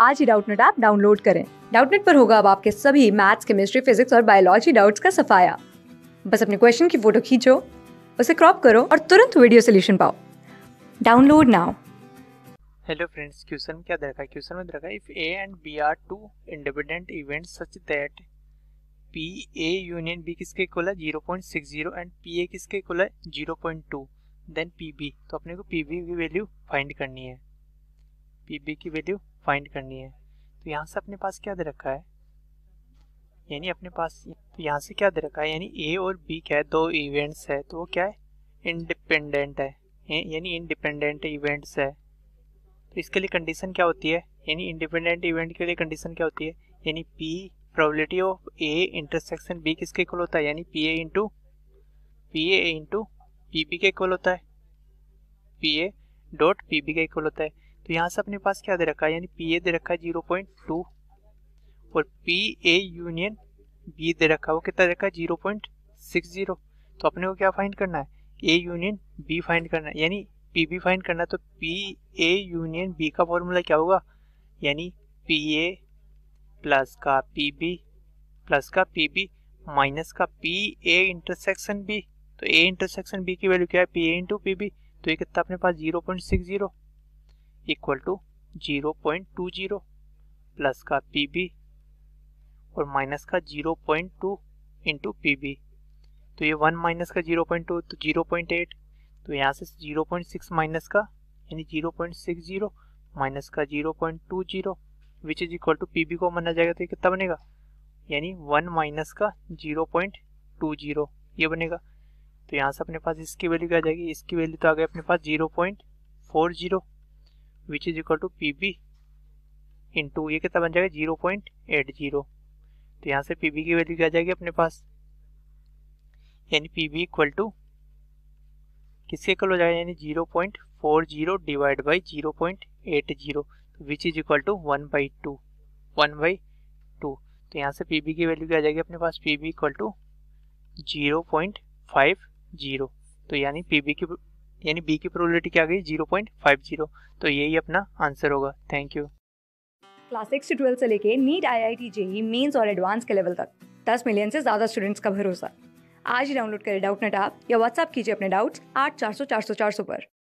आज ही Doubtnut app download करें डाउटनेट पर होगा अब आपके सभी मैथ्स केमिस्ट्री फिजिक्स और बायोलॉजी डाउट्स का सफाया बस अपने क्वेश्चन की फोटो खींचो उसे क्रॉप करो और तुरंत वीडियो सोल्यूशन पाओ download now hello friends question क्या दे रखा है क्वेश्चन में दे रखा है if A and B are two independent event such that P A union B किसके इक्वल है zero point six zero and P A किसके इक्वल है zero point two then P B तो अपने को पी बी की value find करनी है पी बी की वैल्यू फाइंड करनी है तो यहाँ से अपने पास क्या दे रखा है यानी अपने पास तो यहाँ से क्या दे रखा है यानी ए और बी क्या है दो इवेंट्स है तो वो क्या है इंडिपेंडेंट है यानी इंडिपेंडेंट इवेंट्स है तो इसके लिए कंडीशन क्या होती है यानी इंडिपेंडेंट इवेंट के लिए कंडीशन क्या होती है यानी P probability of A intersection B किसके इक्वल होता है यानी P A into P A into P B के इक्वल होता है P A dot P B का इक्वल होता है तो यहाँ से अपने पास क्या दे रखा है यानी पी ए दे रखा है जीरो पॉइंट टू और पी ए यूनियन बी दे रखा है वो कितना रखा है जीरो पॉइंट सिक्स जीरो तो अपने को क्या फाइंड करना है ए यूनियन बी फाइंड करना है यानी पी बी फाइंड करना है तो पी ए यूनियन बी का फॉर्मूला क्या होगा यानी पी ए प्लस का पी बी प्लस का पी बी माइनस का पी ए इंटरसेक्शन बी तो ए इंटरसेक्शन बी की वैल्यू क्या है P A into P B तो ये कितना अपने पास zero point six zero equal to zero point two zero plus का पी बी और माइनस का zero point two into P B तो ये वन माइनस का जीरो पॉइंट टू तो जीरो पॉइंट एट तो यहाँ से जीरो पॉइंट सिक्स माइनस का यानी zero point six zero minus का zero point two zero which is equal to P B को मना जाएगा तो ये कितना बनेगा यानी वन माइनस का जीरो पॉइंट टू जीरो ये बनेगा तो यहाँ से अपने पास इसकी वैल्यू क्या आ जाएगी इसकी वैल्यू तो आ गई अपने पास zero point four zero which is equal to P B टू ये कितना बन जाएगा जीरो पॉइंट एट जीरो तो यहाँ से पी बी की वैल्यू क्या जाएगी अपने पास यानी पी बी इक्वल टू किसके इक्वल हो जाएगा यानी zero point four zero divide by zero point eight zero which is equal to one by two one by two तो यहाँ से पी बी की वैल्यू क्या जाएगी अपने पास P B equal to zero point five zero तो यानी पी बी की यानी बी की प्रोबेबिलिटी क्या गई जीरो पॉइंट फाइव जीरो तो यही अपना आंसर होगा थैंक यू क्लास सिक्स से ट्वेल्थ से लेके NEET I I T JEE Mains और एडवांस के लेवल तक दस मिलियन से ज़्यादा स्टूडेंट्स का भरोसा आज ही डाउनलोड करें डाउट नेट आप या व्हाट्सअप कीजिए अपने डाउट्स आठ चार सौ चार सौ चार सौ पर